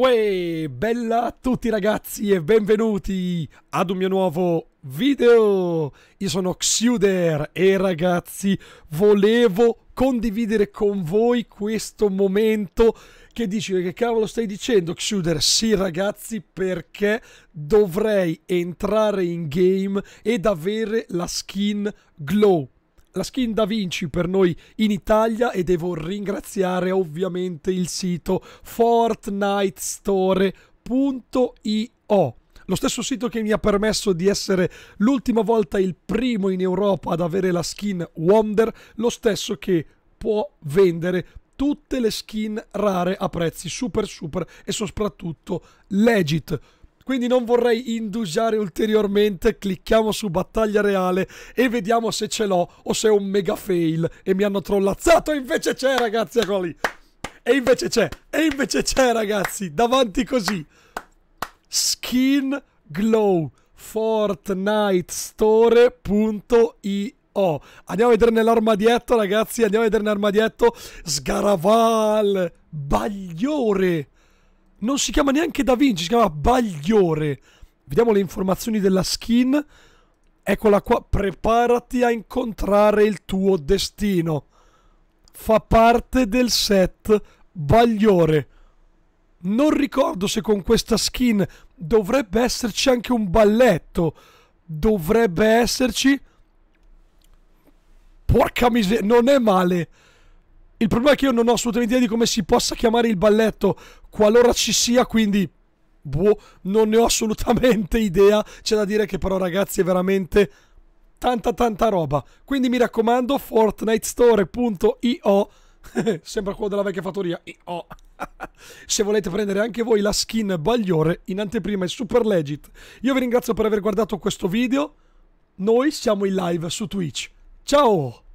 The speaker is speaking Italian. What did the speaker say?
Uè, bella a tutti ragazzi e benvenuti ad un mio nuovo video! Io sono Xuder e ragazzi volevo condividere con voi questo momento che dici che cavolo stai dicendo Xuder? Sì ragazzi perché dovrei entrare in game ed avere la skin Glow la skin da Vinci per noi in Italia e devo ringraziare ovviamente il sito fortnightstore.io. lo stesso sito che mi ha permesso di essere l'ultima volta il primo in Europa ad avere la skin Wonder, lo stesso che può vendere tutte le skin rare a prezzi super super e soprattutto legit quindi non vorrei indugiare ulteriormente, clicchiamo su battaglia reale e vediamo se ce l'ho o se è un mega fail e mi hanno trollazzato, invece c'è ragazzi, eccolo lì. E invece c'è, e invece c'è ragazzi, davanti così. Skin Glow Fortnite andiamo a vedere nell'armadietto, ragazzi. Andiamo a vedere nell'armadietto. Sgaraval, Bagliore, non si chiama neanche Da Vinci, si chiama Bagliore. Vediamo le informazioni della skin. Eccola qua, preparati a incontrare il tuo destino. Fa parte del set Bagliore. Non ricordo se con questa skin dovrebbe esserci anche un balletto. Dovrebbe esserci... Porca miseria, non è male. Il problema è che io non ho assolutamente idea di come si possa chiamare il balletto, qualora ci sia, quindi... Boh, non ne ho assolutamente idea. C'è da dire che però ragazzi è veramente tanta tanta roba. Quindi mi raccomando, fortnitestore.io Sembra quello della vecchia fattoria. Oh. Se volete prendere anche voi la skin Bagliore in anteprima è super legit. Io vi ringrazio per aver guardato questo video. Noi siamo in live su Twitch. Ciao!